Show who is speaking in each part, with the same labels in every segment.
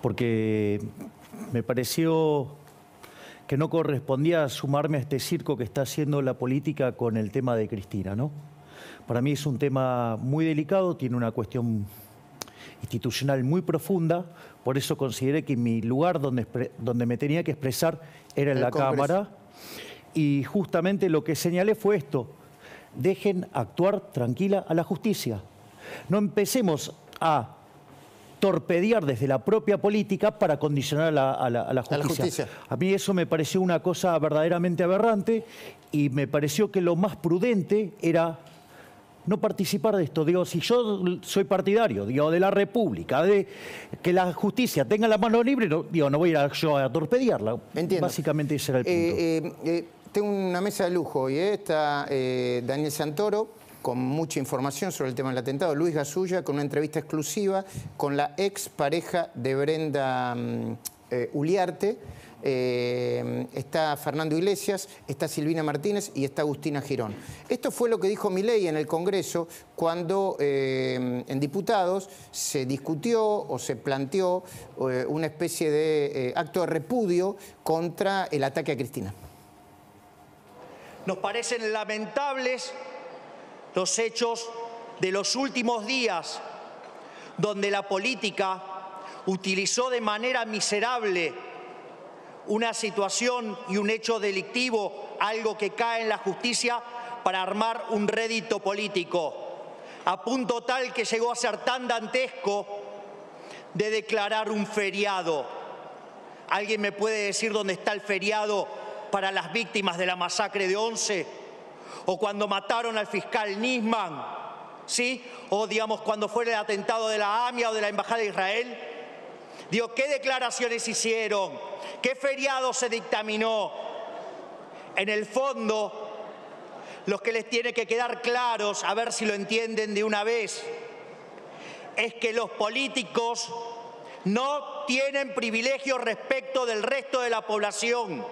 Speaker 1: porque me pareció que no correspondía sumarme a este circo que está haciendo la política con el tema de Cristina, ¿no? Para mí es un tema muy delicado, tiene una cuestión institucional muy profunda, por eso consideré que mi lugar donde, me tenía que expresar era en la Cámara. Y justamente lo que señalé fue esto, dejen actuar tranquila a la justicia. No empecemos a torpedear desde la propia política para condicionar a la, justicia. A mí eso me pareció una cosa verdaderamente aberrante y me pareció que lo más prudente era no participar de esto. Digo, si yo soy partidario, digo, de la República, de que la justicia tenga la mano libre, no, digo, no voy a ir yo a torpedearla. Entiendo. Básicamente ese era el
Speaker 2: eh, punto. Eh, eh, tengo una mesa de lujo y está Daniel Santoro con mucha información sobre el tema del atentado, Luis Gasulla, con una entrevista exclusiva con la ex pareja de Brenda mm, eh, Uliarte. Eh, está Fernando Iglesias, está Silvina Martínez y está Agustina Girón. Esto fue lo que dijo Milei en el Congreso cuando eh, en diputados se discutió o se planteó una especie de acto de repudio contra el ataque a Cristina.
Speaker 1: Nos parecen lamentables los hechos de los últimos días, donde la política utilizó de manera miserable una situación y un hecho delictivo, algo que cae en la justicia, para armar un rédito político, a punto tal que llegó a ser tan dantesco de declarar un feriado. ¿Alguien me puede decir dónde está el feriado para las víctimas de la masacre de Once? o cuando mataron al fiscal Nisman, ¿sí? o digamos cuando fue el atentado de la AMIA o de la Embajada de Israel. Digo, ¿qué declaraciones hicieron? ¿Qué feriado se dictaminó? En el fondo, los que les tiene que quedar claros, a ver si lo entienden de una vez, es que los políticos no tienen privilegios respecto del resto de la población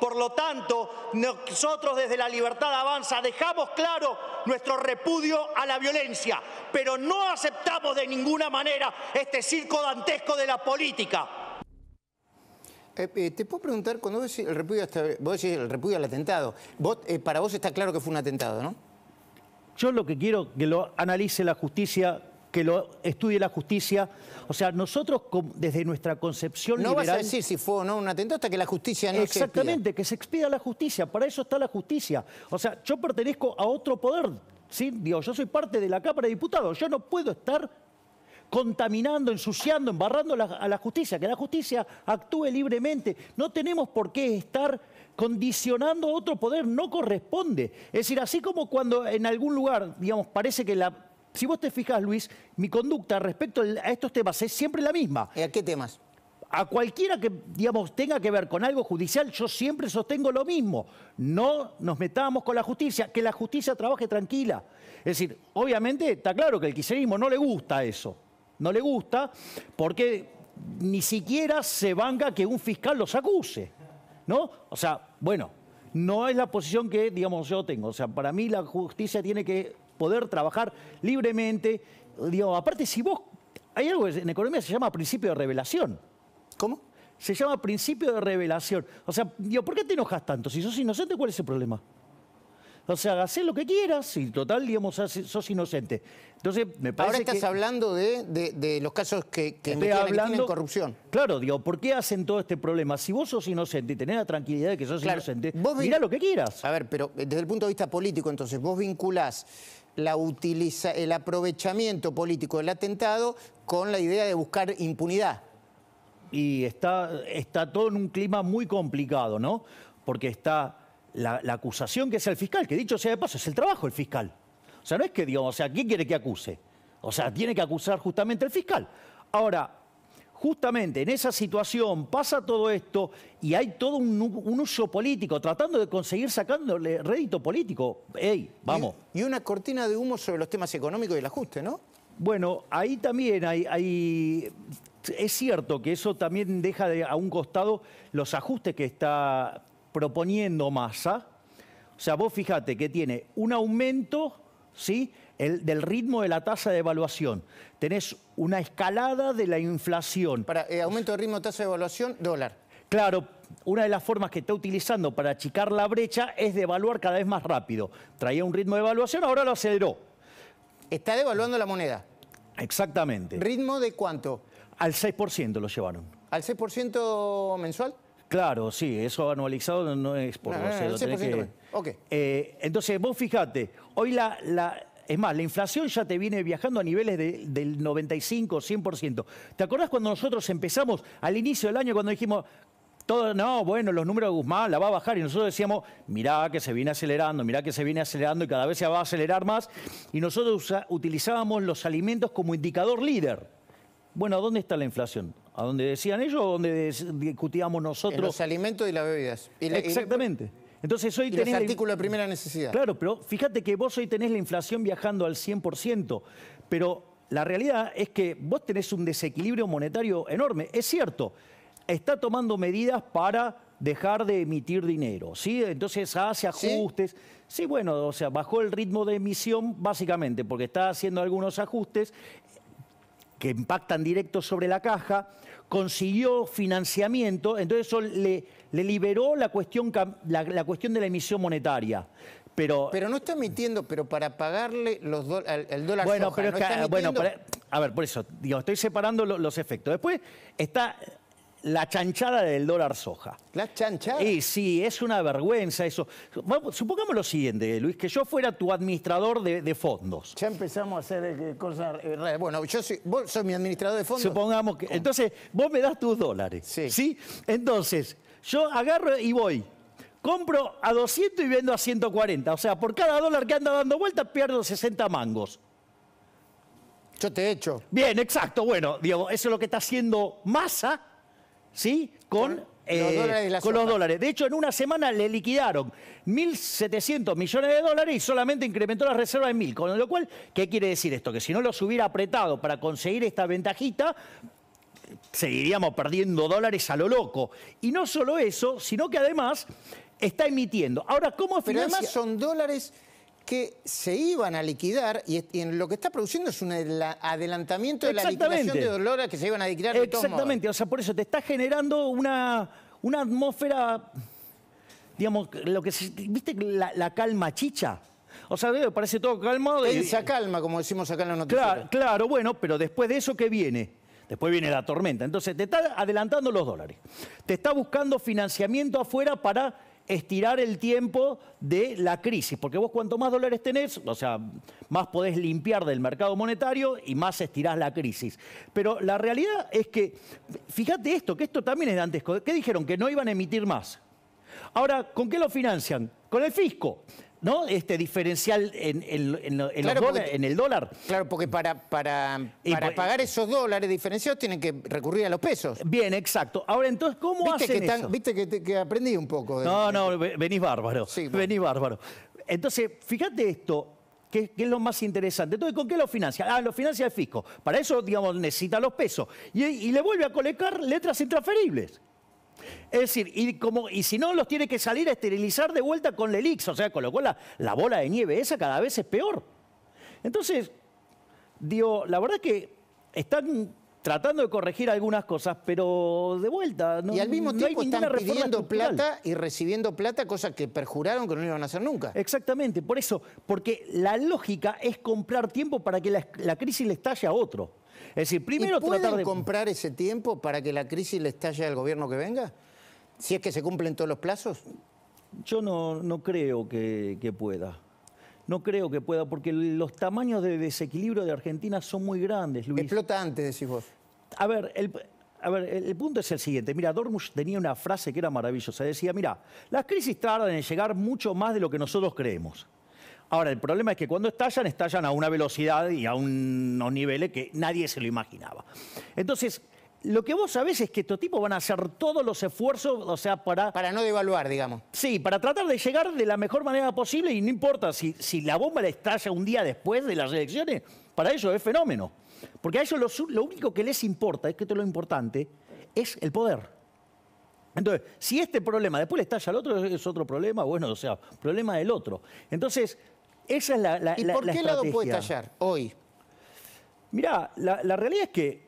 Speaker 1: por lo tanto, nosotros desde la Libertad Avanza dejamos claro nuestro repudio a la violencia, pero no aceptamos de ninguna manera este circo dantesco de la política.
Speaker 2: te puedo preguntar, cuando vos decís el repudio, al atentado, eh, para vos está claro que fue un atentado, ¿no? Yo lo que quiero
Speaker 1: que lo analice la justicia que lo estudie la justicia. O sea, nosotros
Speaker 2: desde nuestra concepción no liberal... No vas a decir si fue o no un atentado hasta que la justicia no Exactamente,
Speaker 1: que se expida la justicia, para eso está la justicia. O sea, yo pertenezco a otro poder, ¿sí? yo soy parte de la Cámara de Diputados, yo no puedo estar contaminando, ensuciando, embarrando a la justicia, que la justicia actúe libremente. No tenemos por qué estar condicionando a otro poder, no corresponde. Es decir, así como cuando en algún lugar, digamos, parece que la si vos te fijas, Luis, mi conducta respecto a estos temas es siempre la misma. a qué temas? a cualquiera que, digamos, tenga que ver con algo judicial, yo siempre sostengo lo mismo. No nos metamos con la justicia, que la justicia trabaje tranquila. Es decir, obviamente está claro que el quiserismo no le gusta eso. No le gusta porque ni siquiera se banca que un fiscal los acuse. ¿No? O sea, bueno, no es la posición que, digamos, yo tengo. O sea, para mí la justicia tiene que poder trabajar libremente. Digo, aparte, si vos. Hay algo en economía se llama principio de revelación. ¿Cómo? Se llama principio de revelación. O sea, digo, ¿por qué te enojas tanto? Si sos inocente, ¿cuál es el problema? O sea, haces lo que quieras y total, digamos, sos
Speaker 2: inocente. Entonces, me parece Ahora estás hablando de, los casos que, que, Estoy hablando... corrupción.
Speaker 1: Claro, digo, ¿por qué hacen todo este problema? Si vos sos inocente y tenés la tranquilidad de que sos inocente,
Speaker 2: vos mirá lo que quieras. A ver, pero eh, desde el punto de vista político, entonces, vos vinculás la utiliza, el aprovechamiento político del atentado con la idea de buscar impunidad.
Speaker 1: Y está, está todo en un clima muy complicado, ¿no? Porque está la, acusación que es el fiscal, que dicho sea de paso, es el trabajo del fiscal. O sea, no es que digamos, o sea, ¿quién quiere que acuse? O sea, tiene que acusar justamente el fiscal. Ahora, justamente en esa situación pasa todo esto y hay todo un, uso político, tratando de conseguir sacándole rédito político. ¡Ey, vamos! Y, una cortina de humo sobre los temas económicos y el ajuste, ¿no? Bueno, ahí también hay, hay es cierto que eso también deja a un costado los ajustes que está proponiendo masa. O sea, vos fíjate que tiene un aumento ¿sí? El, del ritmo de la tasa de evaluación. Tenés una escalada de la inflación. Para el eh, aumento de ritmo, tasa de evaluación, dólar. Claro, una de las formas que está utilizando para achicar la brecha es devaluar cada vez más rápido. Traía un ritmo de evaluación, ahora lo aceleró. Está devaluando la moneda. Exactamente. ¿Ritmo de cuánto? Al 6% lo llevaron. ¿Al 6% mensual? Claro, sí, eso anualizado no es por no, que... Eh, entonces, vos fijate, hoy la, la, Es más, la inflación ya te viene viajando a niveles del 95, 100%. ¿Te acordás cuando nosotros empezamos al inicio del año, cuando dijimos, todo, no, bueno, los números de Guzmán la va a bajar. Y nosotros decíamos, mirá que se viene acelerando, mirá que se viene acelerando y cada vez se va a acelerar más. Y nosotros utilizábamos los alimentos como indicador líder. Bueno, ¿dónde está la inflación? a donde decían ellos o donde discutíamos nosotros. los alimentos y las bebidas. Exactamente. Entonces hoy y tenés... Los artículo de primera necesidad. Claro, pero fíjate que vos hoy tenés la inflación viajando al 100%, pero la realidad es que vos tenés un desequilibrio monetario enorme. Es cierto, está tomando medidas para dejar de emitir dinero, ¿sí? Entonces hace ajustes. sí, bueno, o sea, bajó el ritmo de emisión básicamente porque está haciendo algunos ajustes que impactan directo sobre la caja, consiguió financiamiento, entonces eso le, le liberó la cuestión, la, cuestión de la emisión monetaria. Pero, pero, no está emitiendo, pero para pagarle los
Speaker 2: el dólar bueno, bueno,
Speaker 1: a ver, por eso, digo, estoy separando los efectos. Después está la chanchada del dólar soja. ¿La chanchada? Y sí, es una vergüenza eso. Supongamos lo siguiente, Luis, que yo fuera tu administrador de, fondos.
Speaker 2: Ya empezamos a hacer eh, cosas eh, Bueno, yo soy, mi administrador de fondos. Supongamos que. Entonces,
Speaker 1: vos me das tus dólares. Sí. ¿Sí? Entonces, yo agarro y voy compro a 200 y vendo a 140. O sea, por cada dólar que anda dando vuelta pierdo 60 mangos. Yo te echo. Bien, exacto. Bueno, Diego, eso es lo que está haciendo Massa ¿sí? Con, los dólares con los eh, dólares. De hecho, en una semana le liquidaron 1.700 millones de dólares y solamente incrementó la reserva en 1.000. Con lo cual, ¿qué quiere decir esto? Que si no los hubiera apretado para conseguir esta ventajita, seguiríamos perdiendo dólares a lo loco. Y no solo eso, sino que además está
Speaker 2: emitiendo. Ahora, ¿cómo financia? Pero son dólares que se iban a liquidar y, en lo que está produciendo es un adelantamiento de la liquidación de Dolores, que se iban a liquidar. De Exactamente,
Speaker 1: o sea, por eso te está generando una, una atmósfera, digamos, lo que viste la, calma chicha. O sea, parece todo calmado. Esa calma, como decimos acá en la noticia. Claro, claro, bueno, pero después de eso, ¿qué viene? Después viene la tormenta. Entonces, te está adelantando los dólares. Te está buscando financiamiento afuera para estirar el tiempo de la crisis, porque vos cuanto más dólares tenés, o sea, más podés limpiar del mercado monetario y más estirás la crisis. Pero la realidad es que, fíjate esto, que esto también es antes. ¿qué dijeron? Que no iban a emitir más. Ahora, ¿con qué lo
Speaker 2: financian? Con el fisco. ¿no? Este diferencial en, el dólar. Claro, porque para, para, pues, pagar esos dólares diferenciados tienen que recurrir a los pesos. Bien, exacto. Ahora, entonces, ¿cómo ¿Viste hacen Viste que, aprendí un poco. no, no, venís
Speaker 1: bárbaro, sí, venís bárbaro. Entonces, fíjate esto, que, es lo más interesante. Entonces, ¿con qué lo financia? Ah, lo financia el fisco. Para eso, digamos, necesita los pesos. Y, y le vuelve a colocar letras intransferibles. Es decir, y, como, y si no, los tiene que salir a esterilizar de vuelta con elix o sea, con lo cual la, bola de nieve esa cada vez es peor. Entonces, digo, la verdad que están tratando de corregir algunas cosas, pero de vuelta. No, y al mismo tiempo están pidiendo plata
Speaker 2: y recibiendo plata, cosa que perjuraron que no iban a hacer nunca. Exactamente, por eso, porque la lógica es comprar tiempo para que la, la crisis le estalle a otro. Es decir, primero pueden tratar de... comprar ese tiempo para que la crisis le estalle al gobierno que venga? Si es que se cumplen todos los plazos. Yo
Speaker 1: no, no creo que, pueda. No creo que pueda, porque los tamaños de desequilibrio de Argentina son muy grandes, Luis. antes, decís vos. A ver, el, punto es el siguiente. Mira, Dormus tenía una frase que era maravillosa. Decía, mira, las crisis tardan en llegar mucho más de lo que nosotros creemos. Ahora, el problema es que cuando estallan, estallan a una velocidad y a unos niveles que nadie se lo imaginaba. Entonces, lo que vos sabés es que estos tipos van a hacer todos los esfuerzos, o sea, para... Para no devaluar, digamos. Sí, para tratar de llegar de la mejor manera posible y no importa si, si la bomba le estalla un día después de las elecciones, para ellos es fenómeno. Porque a ellos lo, lo único que les importa, es que esto es lo importante, es el poder. Entonces, si este problema después le estalla al otro, es otro problema, bueno, o sea, problema del otro. Entonces, esa es la, la ¿Y por qué lado puede estallar hoy? Mirá, la, realidad es que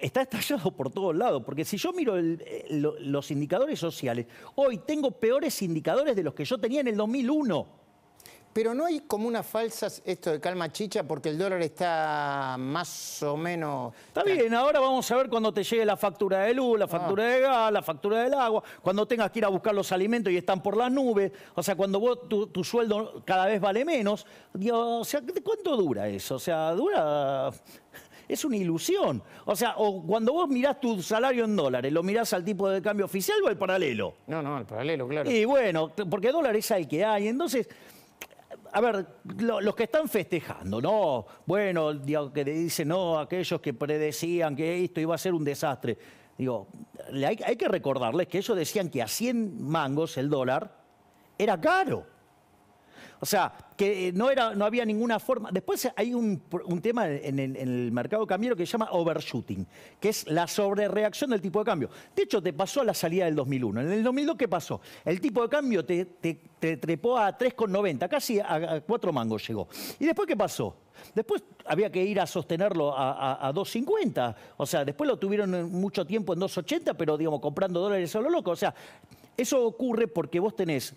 Speaker 1: está estallado por todos lados, porque si yo miro eh, los indicadores sociales, hoy tengo
Speaker 2: peores indicadores de los que yo tenía en el 2001. Pero no hay como unas falsas esto de calma chicha porque el dólar está más o menos... Está bien, ahora vamos a
Speaker 1: ver cuando te llegue la factura de luz, la ah. factura de gas, la factura del agua, cuando tengas que ir a buscar los alimentos y están por las nubes, o sea, cuando vos, tu, sueldo cada vez vale menos, o sea, ¿cuánto dura eso? O sea, dura... Es una ilusión. O sea, o cuando vos mirás tu salario en dólares, ¿lo mirás al tipo de cambio oficial o al paralelo? No, no, al paralelo, claro. Y bueno, porque dólares hay que hay. Entonces, a ver, los que están festejando, ¿no? Bueno, digo, que dicen, no, aquellos que predecían que esto iba a ser un desastre. Digo, hay, hay que recordarles que ellos decían que a 100 mangos el dólar era caro. O sea, que eh, no, era, no había ninguna forma. Después hay un, tema en el, mercado cambiero que se llama overshooting, que es la sobrereacción del tipo de cambio. De hecho, te pasó a la salida del 2001. En el 2002, ¿qué pasó? El tipo de cambio te, trepó a 3,90, casi a, 4 mangos llegó. ¿Y después qué pasó? Después había que ir a sostenerlo a, a 2,50. O sea, después lo tuvieron mucho tiempo en 2,80, pero digamos, comprando dólares a lo loco. O sea, eso ocurre porque vos tenés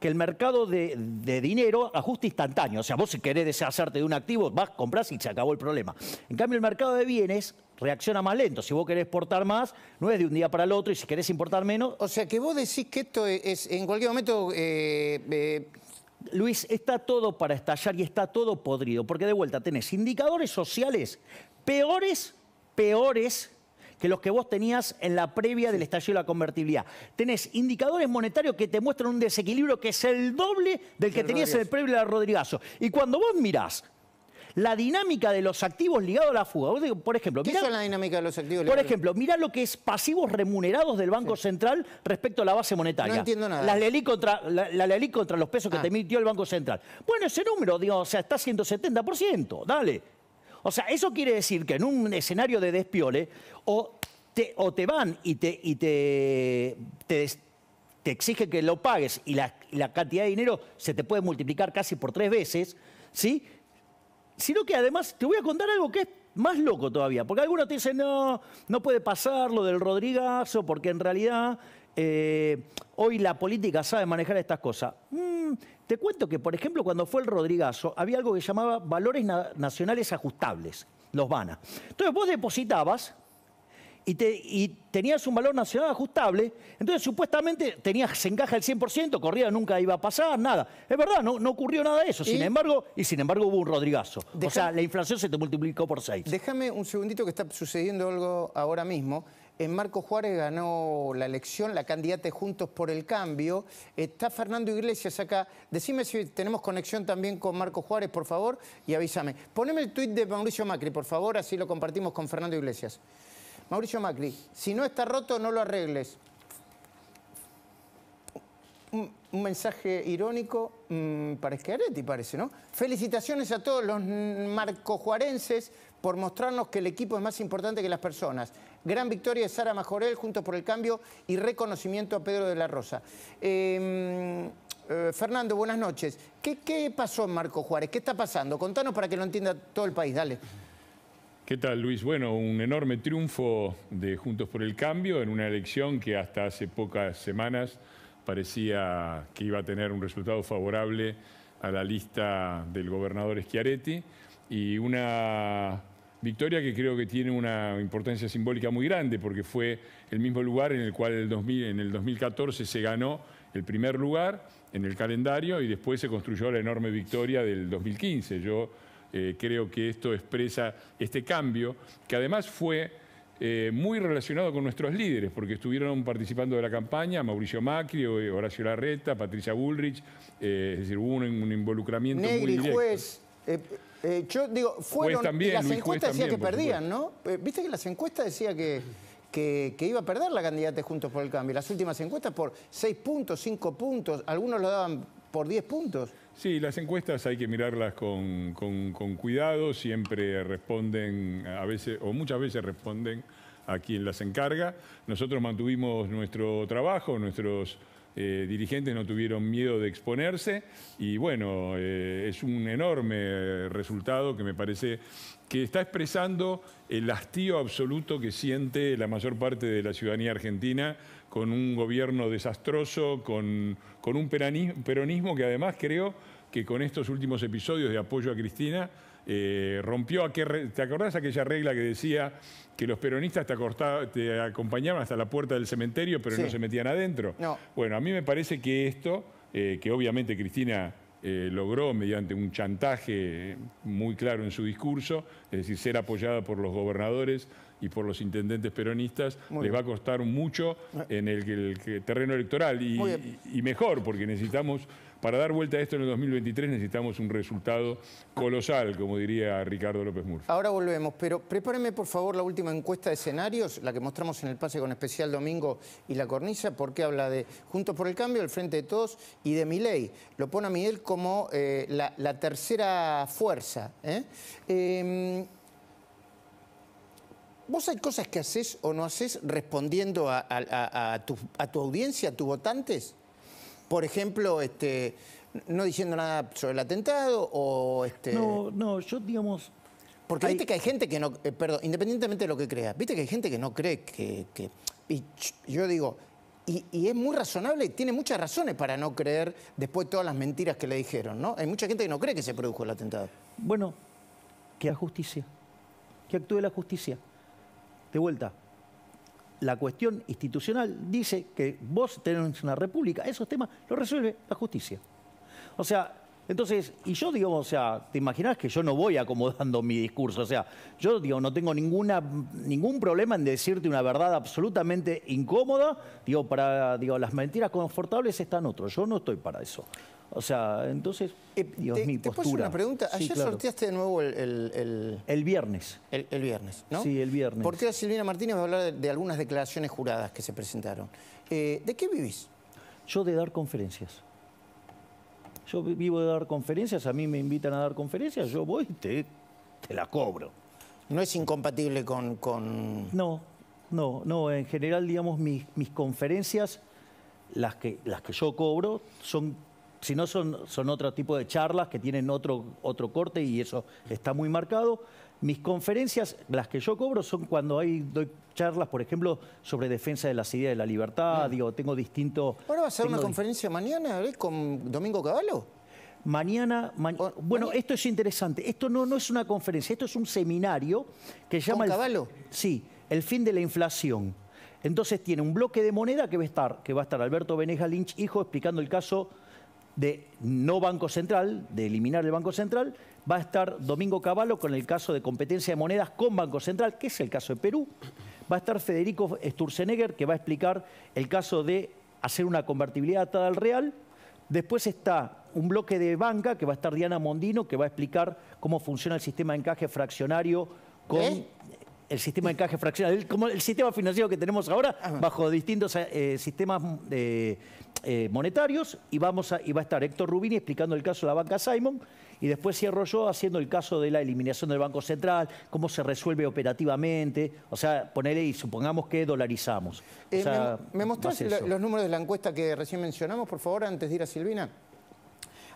Speaker 1: que el mercado de, dinero ajuste instantáneo, O sea, vos si querés deshacerte de un activo, vas, compras y se acabó el problema. En cambio, el mercado de bienes reacciona más lento. Si vos querés exportar más, no es de un día para el otro, y si querés importar menos... O sea, que vos decís que esto es, en cualquier momento... Eh, eh, Luis, está todo para estallar y está todo podrido, porque de vuelta tenés indicadores sociales peores, peores que los que vos tenías en la previa del estallido de la convertibilidad. Tenés indicadores monetarios que te muestran un desequilibrio que es el doble del que tenías en el previo de Rodrigazo. Y cuando vos mirás la dinámica de los activos ligados a la fuga. Por ejemplo, ¿Qué la dinámica de los activos Por ejemplo, mirá lo que es pasivos remunerados del Banco Central respecto a la base monetaria. No entiendo nada. La lealí contra, los pesos que te ah. emitió el Banco Central. Bueno, ese número, digo, o sea, está 170%, dale. O sea, eso quiere decir que en un escenario de despiole o te, van y te, y exige que lo pagues y la, cantidad de dinero se te puede multiplicar casi por tres veces, ¿sí? Sino que además te voy a contar algo que es más loco todavía, porque algunos te dicen, no, no puede pasar lo del Rodrigazo, porque en realidad... Eh, hoy la política sabe manejar estas cosas. Mm, te cuento que, por ejemplo, cuando fue el Rodrigazo, había algo que llamaba valores nacionales ajustables, los BANA. Entonces vos depositabas y, tenías un valor nacional ajustable, entonces supuestamente tenías, se encaja el 100%, corrida nunca iba a pasar, nada. Es verdad, no, ocurrió nada de eso. Sin embargo, y sin embargo hubo un Rodrigazo. O sea, la inflación se te multiplicó por 6.
Speaker 2: Déjame un segundito que está sucediendo algo ahora mismo. En Marco Juárez ganó la elección, la candidata de Juntos por el Cambio. Está Fernando Iglesias acá. Decime si tenemos conexión también con Marco Juárez, por favor, y avísame. Poneme el tuit de Mauricio Macri, por favor, así lo compartimos con Fernando Iglesias. Mauricio Macri, si no está roto, no lo arregles. Un, mensaje irónico mm, parece que Areti parece, ¿no? Felicitaciones a todos los marcojuarenses por mostrarnos que el equipo es más importante que las personas. Gran victoria de Sara Majorel, Juntos por el Cambio y reconocimiento a Pedro de la Rosa. Em, eh, Fernando, buenas noches. ¿Qué, pasó Marco Juárez? ¿Qué está pasando? Contanos para que lo entienda todo el país, dale.
Speaker 3: ¿Qué tal, Luis? Bueno, un enorme triunfo de Juntos por el Cambio en una elección que hasta hace pocas semanas parecía que iba a tener un resultado favorable a la lista del gobernador Schiaretti y una Victoria que creo que tiene una importancia simbólica muy grande porque fue el mismo lugar en el cual en el 2014 se ganó el primer lugar en el calendario y después se construyó la enorme victoria del 2015. Yo eh, creo que esto expresa este cambio que además fue eh, muy relacionado con nuestros líderes porque estuvieron participando de la campaña Mauricio Macri, eh, Horacio Larreta, Patricia Bullrich, es decir, hubo un, involucramiento muy directo.
Speaker 2: Eh, yo digo, fueron. y las encuestas decían que perdían, ¿no? Eh, viste que las encuestas decían que, que, iba a perder la candidata de Juntos por el Cambio. Las últimas encuestas por 6 puntos, 5
Speaker 3: puntos, algunos lo daban por 10 puntos. Sí, las encuestas hay que mirarlas con, con cuidado, siempre responden, a veces, o muchas veces responden a quien las encarga. Nosotros mantuvimos nuestro trabajo, nuestros eh, dirigentes no tuvieron miedo de exponerse y bueno, eh, es un enorme resultado que me parece que está expresando el hastío absoluto que siente la mayor parte de la ciudadanía argentina con un gobierno desastroso, con un peronismo que además creo que con estos últimos episodios de apoyo a Cristina eh, rompió ¿te acordás aquella regla que decía que los peronistas te, acompañaban hasta la puerta del cementerio pero no se metían adentro? Bueno, a mí me parece que esto, eh, que obviamente Cristina eh, logró mediante un chantaje muy claro en su discurso, es decir, ser apoyada por los gobernadores, y por los intendentes peronistas les va a costar mucho en el, terreno electoral y, mejor, porque necesitamos para dar vuelta a esto en el 2023 necesitamos un resultado colosal, como diría Ricardo López Murphy.
Speaker 2: Ahora volvemos, pero prepárenme por favor la última encuesta de escenarios, la que mostramos en el pase con especial domingo y la cornisa, porque habla de Juntos por el Cambio, el Frente de Todos y de Miley. Lo pone a Miguel como eh, la, tercera fuerza. ¿eh? eh vos hay cosas que haces o no haces respondiendo a, tu, audiencia, a tus votantes. Por ejemplo, este, no diciendo nada sobre el atentado o... Este, no, no, yo digamos... Porque viste que hay gente que no... Eh, perdón, independientemente de lo que creas, viste que hay gente que no cree que... y yo digo, y, es muy razonable y tiene muchas razones para no creer después de todas las mentiras que le dijeron, ¿no? Hay mucha gente que no cree que se produjo el atentado. Bueno,
Speaker 1: que haga justicia, que actúe la justicia de vuelta, la cuestión institucional dice que vos tenés una república, esos temas los resuelve la justicia. O sea, entonces, y yo digo, o sea, te imaginas que yo no voy acomodando mi discurso, o sea, yo digo, no tengo ninguna, ningún problema en decirte una verdad absolutamente incómoda, digo, para, digo, las mentiras confortables están otros, yo no estoy para eso. O sea, entonces, eh, Dios, te, mi una pregunta. Ayer sorteaste
Speaker 2: de nuevo el... El, viernes. El, viernes, ¿no? Sí, el viernes. Porque la Silvina Martínez va a hablar de, algunas declaraciones juradas que se presentaron. Eh, ¿De qué vivís? Yo de dar
Speaker 1: conferencias. Yo vivo de dar conferencias, a mí me invitan a dar conferencias, yo voy y te, te la cobro. ¿No es incompatible con...? con... No, no, no. En general, digamos, mis, mis conferencias, las que, las que yo cobro, son si no son, son otro tipo de charlas que tienen otro, otro corte y eso está muy marcado. Mis conferencias, las que yo cobro, son cuando hay, doy charlas, por ejemplo, sobre defensa de las ideas de la libertad. Digo, tengo distintos.
Speaker 2: ¿Ahora va a ser una conferencia mañana con Domingo Caballo. Mañana, bueno, esto es interesante.
Speaker 1: Esto no, no es una conferencia, esto es un seminario que llama. ¿Con Caballo? Sí, el fin de la inflación. Entonces tiene un bloque de moneda que va a estar, que va a estar Alberto Veneja Lynch, hijo, explicando el caso de no Banco Central, de eliminar el Banco Central, va a estar Domingo Cavallo con el caso de competencia de monedas con Banco Central, que es el caso de Perú. Va a estar Federico Sturzenegger, que va a explicar el caso de hacer una convertibilidad atada al real. Después está un bloque de banca, que va a estar Diana Mondino, que va a explicar cómo funciona el sistema de encaje fraccionario con... ¿Eh? el sistema de encaje fraccionario, el, el sistema financiero que tenemos ahora, bajo distintos eh, sistemas de... Eh, eh, monetarios y, vamos y va a estar Héctor Rubini explicando el caso de la banca Simon y después cierro yo haciendo el caso de la eliminación del Banco Central, cómo se resuelve operativamente, o sea, ponerle y supongamos que dolarizamos. Eh, ¿Me, mostró mostrás los
Speaker 2: números de la encuesta que recién mencionamos, por favor, antes de ir a Silvina?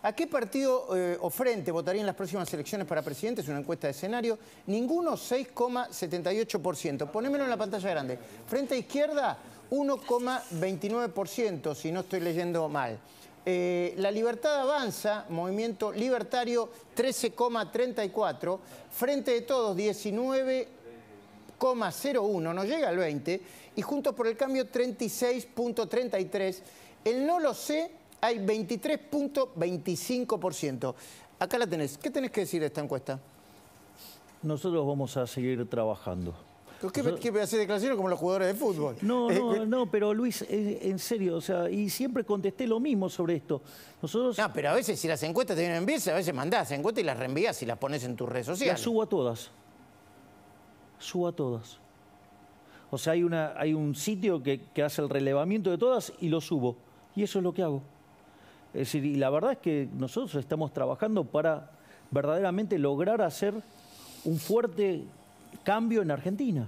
Speaker 2: ¿A qué partido eh, o frente en las próximas elecciones para presidente? Es una encuesta de escenario. Ninguno, 6,78%. Ponémelo en la pantalla grande. Frente a izquierda, 1,29%, si no estoy leyendo mal. Eh, la Libertad Avanza, Movimiento Libertario, 13,34. Frente de Todos, 19,01. No llega al 20. Y Juntos por el Cambio, 36,33. El no lo sé, hay 23,25%. Acá la tenés. ¿Qué tenés que decir de esta encuesta?
Speaker 1: Nosotros vamos a seguir trabajando.
Speaker 2: ¿Qué, me hace declaraciones como
Speaker 1: los jugadores de fútbol? No, no, eh, eh. no, pero Luis, eh, en serio, o sea, y siempre contesté lo mismo
Speaker 2: sobre esto. Nosotros... No, pero a veces si las encuestas te vienen en a veces mandás encuestas y las reenvías y las pones en tus redes sociales. Las subo
Speaker 1: a todas. Subo a todas. O sea, hay, una, hay un sitio que, que hace el relevamiento de todas y lo subo. Y eso es lo que hago. Es decir, y la verdad es que nosotros estamos trabajando para verdaderamente lograr hacer un fuerte cambio en Argentina.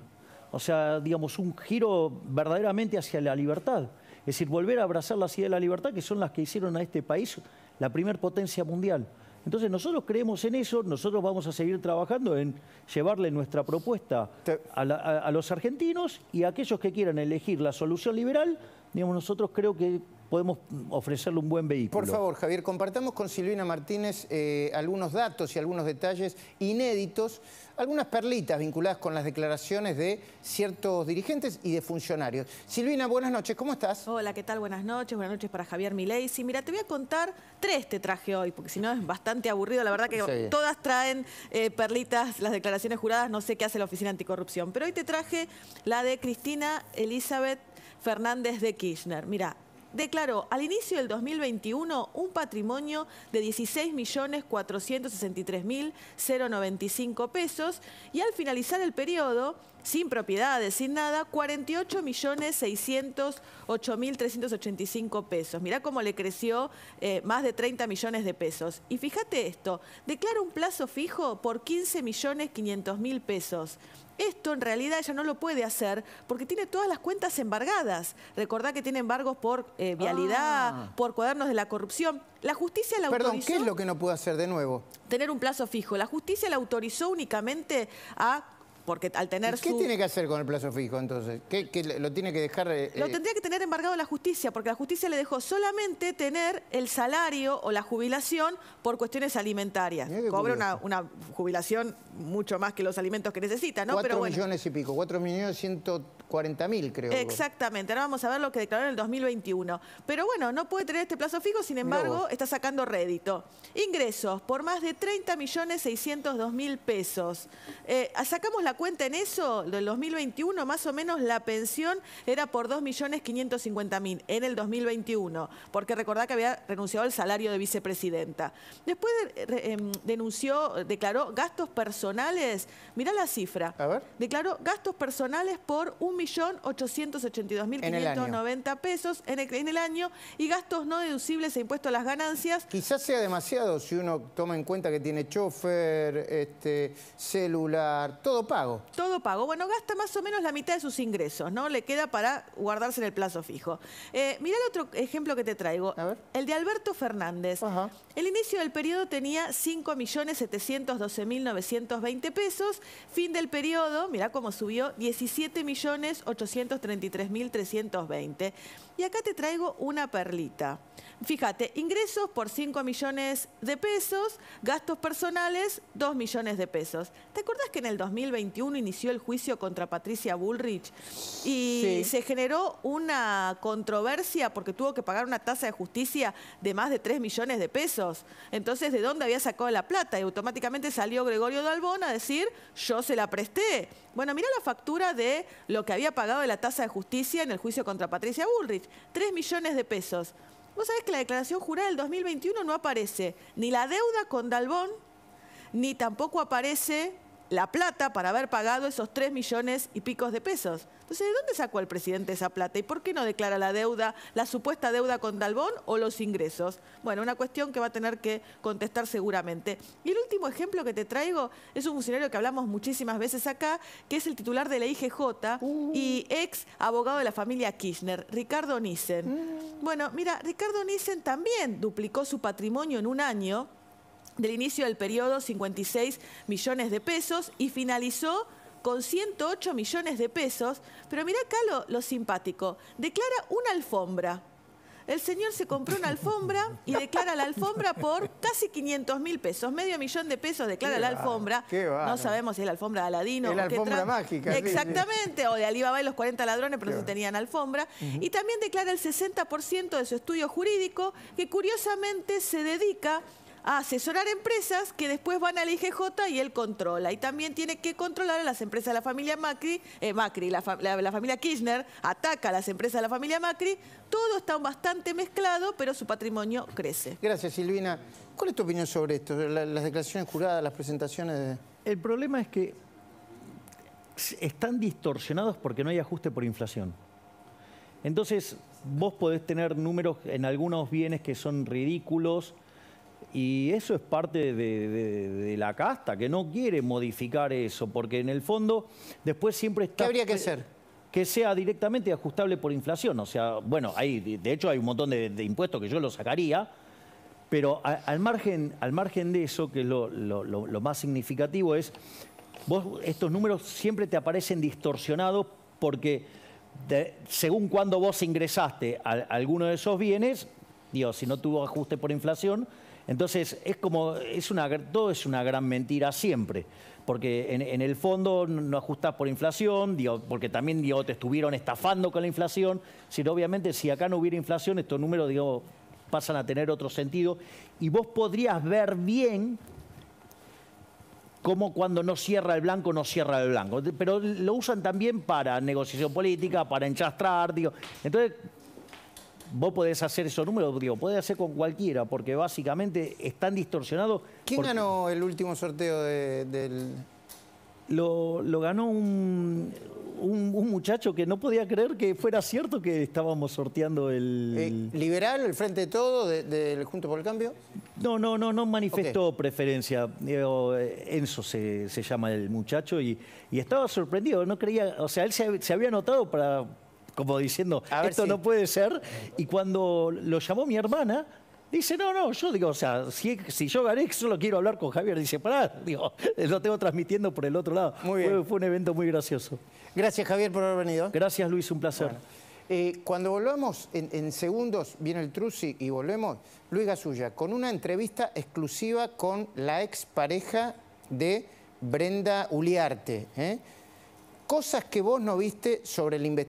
Speaker 1: O sea, digamos, un giro verdaderamente hacia la libertad. Es decir, volver a abrazar las ideas de la libertad, que son las que hicieron a este país la primer potencia mundial. Entonces nosotros creemos en eso, nosotros vamos a seguir trabajando en llevarle nuestra propuesta a, a los argentinos y a aquellos que quieran elegir la solución liberal, digamos, nosotros creo que podemos ofrecerle un buen vehículo. Por favor,
Speaker 2: Javier, compartamos con Silvina Martínez eh, algunos datos y algunos detalles inéditos, algunas perlitas vinculadas con las declaraciones de ciertos dirigentes
Speaker 4: y de funcionarios. Silvina, buenas noches, ¿cómo estás? Hola, ¿qué tal? Buenas noches, buenas noches para Javier Milei. Sí, mira, te voy a contar tres te traje hoy, porque si no es bastante aburrido, la verdad que todas traen eh, perlitas, las declaraciones juradas, no sé qué hace la Oficina Anticorrupción, pero hoy te traje la de Cristina Elizabeth Fernández de Kirchner. Mira, declaró al inicio del 2021 un patrimonio de 16.463.095 pesos y al finalizar el periodo sin propiedades, sin nada, 48.608.385 pesos. Mirá cómo le creció eh, más de 30 millones de pesos. Y fíjate esto, declara un plazo fijo por 15.500.000 pesos. Esto en realidad ella no lo puede hacer porque tiene todas las cuentas embargadas. Recordá que tiene embargos por eh, vialidad, ah. por cuadernos de la corrupción. La justicia la autorizó... Perdón, ¿qué es
Speaker 2: lo que no pudo hacer de nuevo?
Speaker 4: Tener un plazo fijo. La justicia la autorizó únicamente a porque al tener ¿Qué tiene
Speaker 2: que hacer con el plazo fijo entonces? ¿Qué, lo tiene que dejar...? Eh, lo eh? tendría
Speaker 4: que tener embargado la justicia, porque la justicia le dejó solamente tener el salario o la jubilación por cuestiones alimentarias. Cobra una, jubilación mucho más que los alimentos que necesita, ¿no? Cuatro millones
Speaker 2: y pico, cuatro millones ciento... 40 mil, creo. Exactamente,
Speaker 4: ahora vamos a ver lo que declaró en el 2021. Pero bueno, no puede tener este plazo fijo, sin embargo, está sacando rédito. Ingresos por más de 30 millones 602 mil pesos. Eh, sacamos la cuenta en eso, del 2021 más o menos la pensión era por 2.550.000 en el 2021, porque recordá que había renunciado al salario de vicepresidenta. Después eh, em, denunció, declaró gastos personales, mirá la cifra. A ver. Declaró gastos personales por 1.882.590 pesos en el, en el año y gastos no deducibles e impuestos a las ganancias.
Speaker 2: Quizás sea demasiado si uno toma en cuenta que tiene chofer, este,
Speaker 4: celular, todo pago. Todo pago. Bueno, gasta más o menos la mitad de sus ingresos, ¿no? Le queda para guardarse en el plazo fijo. Eh, mirá el otro ejemplo que te traigo. A ver. El de Alberto Fernández. El inicio del periodo tenía 5.712.920 pesos. Fin del periodo, mirá cómo subió, 17.833.320. Y acá te traigo una perlita. Fíjate, ingresos por 5 millones de pesos, gastos personales 2 millones de pesos. ¿Te acuerdas que en el 2021 inició el juicio contra Patricia Bullrich y se generó una controversia porque tuvo que pagar una tasa de justicia de más de 3 millones de pesos. Entonces, ¿de dónde había sacado la plata? Y automáticamente salió Gregorio Dalbón a decir, yo se la presté. Bueno, mira la factura de lo que había pagado de la tasa de justicia en el juicio contra Patricia Bullrich, 3 millones de pesos. Vos sabés que la declaración jurada del 2021 no aparece ni la deuda con Dalbón, ni tampoco aparece la plata para haber pagado esos 3 millones y picos de pesos. Entonces, ¿de dónde sacó el presidente esa plata? ¿Y por qué no declara la deuda, la supuesta deuda con Dalbón o los ingresos? Bueno, una cuestión que va a tener que contestar seguramente. Y el último ejemplo que te traigo es un funcionario que hablamos muchísimas veces acá, que es el titular de la IGJ uh. y ex abogado de la familia Kirchner, Ricardo Nissen. Uh. Bueno, mira, Ricardo Nissen también duplicó su patrimonio en un año del inicio del periodo 56 millones de pesos y finalizó con 108 millones de pesos. Pero mira acá lo, simpático, declara una alfombra. El señor se compró una alfombra y declara la alfombra por casi 500 mil pesos. Medio millón de pesos declara la alfombra. no sabemos si es la alfombra de Aladino. la alfombra mágica. Exactamente, o de Alibaba y los 40 ladrones, pero no tenían alfombra. Y también declara el 60% de su estudio jurídico, que curiosamente se dedica asesorar empresas que después van al IGJ y él controla. Y también tiene que controlar a las empresas de la familia Macri, eh, Macri, la, familia Kirchner ataca a las empresas de la familia Macri. Todo está bastante mezclado, pero su patrimonio crece. Gracias, Silvina.
Speaker 2: ¿Cuál es tu opinión sobre esto? Las declaraciones juradas, las presentaciones El problema es que
Speaker 1: están distorsionados porque no hay ajuste por inflación. Entonces, vos podés tener números en algunos bienes que son ridículos, y eso es parte de, la casta, que no quiere modificar eso, porque en el fondo después siempre está... ¿Qué habría que hacer? Que sea directamente ajustable por inflación. O sea, bueno, de hecho hay un montón de, impuestos que yo lo sacaría, pero al, margen, de eso, que es lo, más significativo, es vos estos números siempre te aparecen distorsionados porque según cuando vos ingresaste a, alguno de esos bienes, digo, si no tuvo ajuste por inflación, entonces, es como, es una, todo es una gran mentira siempre, porque en, el fondo no ajustás por inflación, digo, porque también digo, te estuvieron estafando con la inflación, sino obviamente si acá no hubiera inflación, estos números digo, pasan a tener otro sentido, y vos podrías ver bien cómo cuando no cierra el blanco, no cierra el blanco. Pero lo usan también para negociación política, para enchastrar, digo. Entonces, vos podés hacer esos números, digo, podés hacer con cualquiera, porque básicamente están distorsionados. ¿Quién ganó el último sorteo del...? Lo, ganó un, muchacho que no podía creer que fuera cierto que estábamos sorteando el... Eh, ¿Liberal, el Frente de Todo,
Speaker 2: del Junto por el Cambio?
Speaker 1: No, no, no, no manifestó preferencia. Enzo eh, se, se, llama el muchacho y, estaba sorprendido, no creía, o sea, él se, se había anotado para como diciendo, esto no puede ser. Y cuando lo llamó mi hermana, Dice, no, no, yo digo, o sea, si, yo gané, solo quiero hablar con Javier. Dice, pará, digo, lo tengo transmitiendo por el otro lado. Fue, un evento muy gracioso. Gracias, Javier, por haber venido. Gracias,
Speaker 2: Luis, un placer. Eh, cuando volvemos, en, segundos, viene el Truci y volvemos, Luis Gasulla, con una entrevista exclusiva con la expareja de Brenda Uliarte. ¿eh? Cosas que vos no viste sobre el investigador.